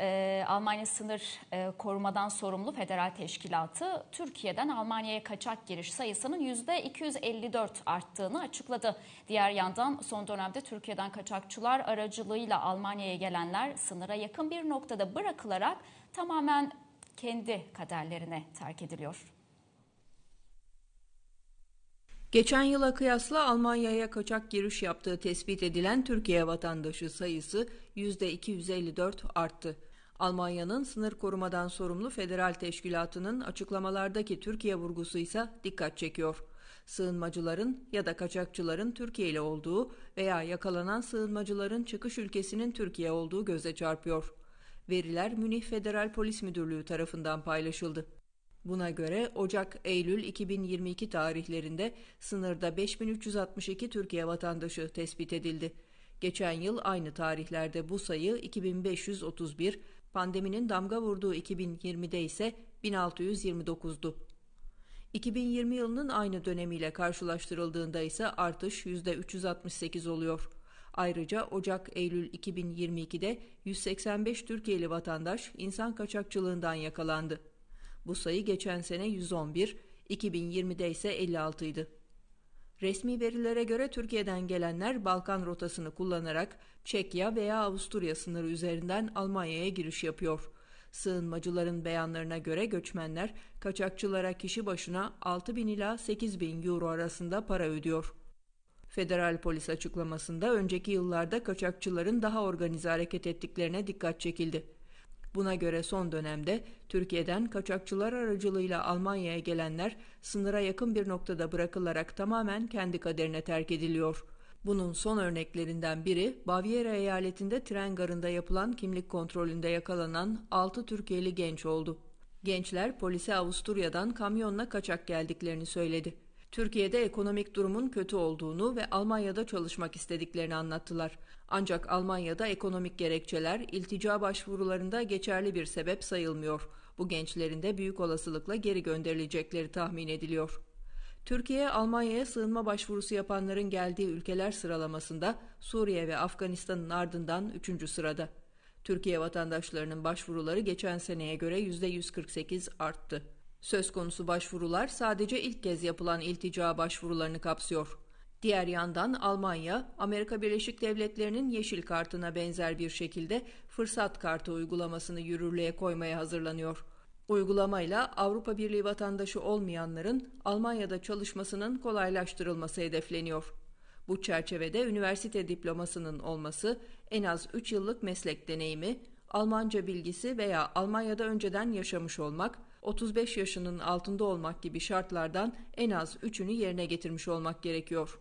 e, Almanya Sınır e, Korumadan Sorumlu Federal Teşkilatı Türkiye'den Almanya'ya kaçak giriş sayısının %254 arttığını açıkladı. Diğer yandan son dönemde Türkiye'den kaçakçılar aracılığıyla Almanya'ya gelenler sınıra yakın bir noktada bırakılarak tamamen kendi kaderlerine terk ediliyor. Geçen yıla kıyasla Almanya'ya kaçak giriş yaptığı tespit edilen Türkiye vatandaşı sayısı %254 arttı. Almanya'nın sınır korumadan sorumlu federal teşkilatının açıklamalardaki Türkiye vurgusu ise dikkat çekiyor. Sığınmacıların ya da kaçakçıların Türkiye ile olduğu veya yakalanan sığınmacıların çıkış ülkesinin Türkiye olduğu göze çarpıyor. Veriler Münih Federal Polis Müdürlüğü tarafından paylaşıldı. Buna göre Ocak-Eylül 2022 tarihlerinde sınırda 5362 Türkiye vatandaşı tespit edildi. Geçen yıl aynı tarihlerde bu sayı 2531, Pandeminin damga vurduğu 2020'de ise 1629'du. 2020 yılının aynı dönemiyle karşılaştırıldığında ise artış %368 oluyor. Ayrıca Ocak-Eylül 2022'de 185 Türkiye'li vatandaş insan kaçakçılığından yakalandı. Bu sayı geçen sene 111, 2020'de ise 56 idi. Resmi verilere göre Türkiye'den gelenler Balkan rotasını kullanarak Çekya veya Avusturya sınırı üzerinden Almanya'ya giriş yapıyor. Sığınmacıların beyanlarına göre göçmenler kaçakçılara kişi başına 6 bin ila 8 bin euro arasında para ödüyor. Federal polis açıklamasında önceki yıllarda kaçakçıların daha organize hareket ettiklerine dikkat çekildi. Buna göre son dönemde Türkiye'den kaçakçılar aracılığıyla Almanya'ya gelenler sınıra yakın bir noktada bırakılarak tamamen kendi kaderine terk ediliyor. Bunun son örneklerinden biri Bavyera eyaletinde tren garında yapılan kimlik kontrolünde yakalanan 6 Türkiye'li genç oldu. Gençler polise Avusturya'dan kamyonla kaçak geldiklerini söyledi. Türkiye'de ekonomik durumun kötü olduğunu ve Almanya'da çalışmak istediklerini anlattılar. Ancak Almanya'da ekonomik gerekçeler iltica başvurularında geçerli bir sebep sayılmıyor. Bu gençlerin de büyük olasılıkla geri gönderilecekleri tahmin ediliyor. Türkiye, Almanya'ya sığınma başvurusu yapanların geldiği ülkeler sıralamasında Suriye ve Afganistan'ın ardından 3. sırada. Türkiye vatandaşlarının başvuruları geçen seneye göre %148 arttı. Söz konusu başvurular sadece ilk kez yapılan iltica başvurularını kapsıyor. Diğer yandan Almanya, Amerika Birleşik Devletleri'nin yeşil kartına benzer bir şekilde fırsat kartı uygulamasını yürürlüğe koymaya hazırlanıyor. Uygulamayla Avrupa Birliği vatandaşı olmayanların Almanya'da çalışmasının kolaylaştırılması hedefleniyor. Bu çerçevede üniversite diplomasının olması, en az 3 yıllık meslek deneyimi, Almanca bilgisi veya Almanya'da önceden yaşamış olmak, 35 yaşının altında olmak gibi şartlardan en az üçünü yerine getirmiş olmak gerekiyor.